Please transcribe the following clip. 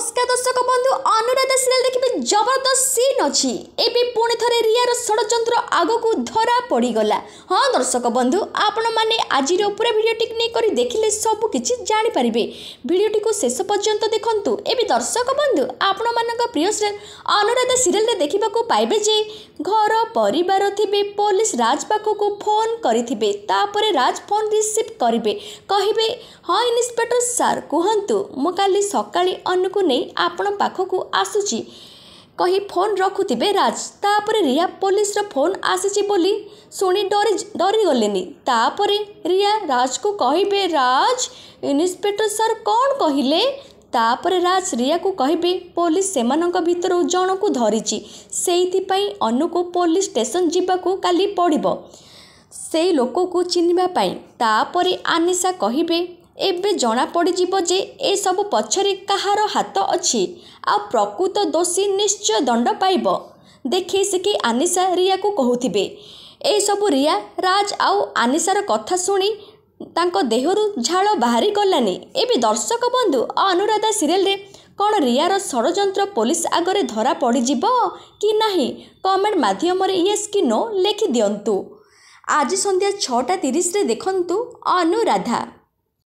নমস্কার দর্শক বন্ধু অনুরাধা সিরিয়াল দেখবে জবরদস্ত সিন অছি ପୁଣି ଥରେ ରିୟାର ଷଡ଼ଯନ୍ତ୍ର ଆଗକୁ ଧରା ପଡ଼ିଗଲା ହଁ ଦର୍ଶକ ବନ୍ଧୁ ଆପଣମାନେ ଆଜିର ପୁରା ଭିଡ଼ିଓଟିକୁ ନେଇ କରି ଦେଖିଲେ ସବୁକିଛି ଜାଣିପାରିବେ ଭିଡ଼ିଓଟିକୁ ଶେଷ ପର୍ଯ୍ୟନ୍ତ ଦେଖନ୍ତୁ ଏବେ ଦର୍ଶକ ବନ୍ଧୁ ଆପଣମାନଙ୍କ ପ୍ରିୟ ସିରିଏଲ୍ ଅନୁରାଧା ସିରିଏଲ୍ରେ ଦେଖିବାକୁ ପାଇବେ ଯେ ଘର ପରିବାର ଥିବେ ପୋଲିସ ରାଜ ପାଖକୁ ଫୋନ୍ କରିଥିବେ ତାପରେ ରାଜ ଫୋନ୍ ରିସିଭ୍ କରିବେ କହିବେ ହଁ ଇନ୍ସପେକ୍ଟର ସାର୍ କୁହନ୍ତୁ ମୁଁ କାଲି ସକାଳେ ଅନୁକୁ ନେଇ ଆପଣ ପାଖକୁ ଆସୁଛି फोन रकुथे राज तापर रिया पुलिस पोलिस्र फोन आसी बोली आसि तापर रिया राज को कहिबे राज इन्सपेक्टर सर कहिले तापर राज रिया को को कहिबे पुलिस जण धरिछि पई अनु को पुलिस स्टेशन धरिपी को काली पडिबो जुवा लोक को चिन्हबा पई तापर आनिसा कहिबे ଏବେ ଜଣାପଡ଼ିଯିବ ଯେ ଏସବୁ ପଛରେ କାହାର ହାତ ଅଛି ଆଉ ପ୍ରକୃତ ଦୋଷୀ ନିଶ୍ଚୟ ଦଣ୍ଡ ପାଇବ ଦେଖି ଶିଖି ଆନିସା ରିୟାକୁ କହୁଥିବେ ଏସବୁ ରିୟା ରାଜ ଆଉ ଆନିସାର କଥା ଶୁଣି ତାଙ୍କ ଦେହରୁ ଝାଳ ବାହାରି ଗଲାନି ଏବେ ଦର୍ଶକ ବନ୍ଧୁ ଅନୁରାଧା ସିରିଏଲରେ କ'ଣ ରିୟାର ଷଡ଼ଯନ୍ତ୍ର ପୋଲିସ ଆଗରେ ଧରା ପଡ଼ିଯିବ କି ନାହିଁ କମେଣ୍ଟ ମାଧ୍ୟମରେ ୟେସ୍ କି ନୋ ଲେଖି ଦିଅନ୍ତୁ ଆଜି ସନ୍ଧ୍ୟା ଛଅଟା ତିରିଶରେ ଦେଖନ୍ତୁ ଅନୁରାଧା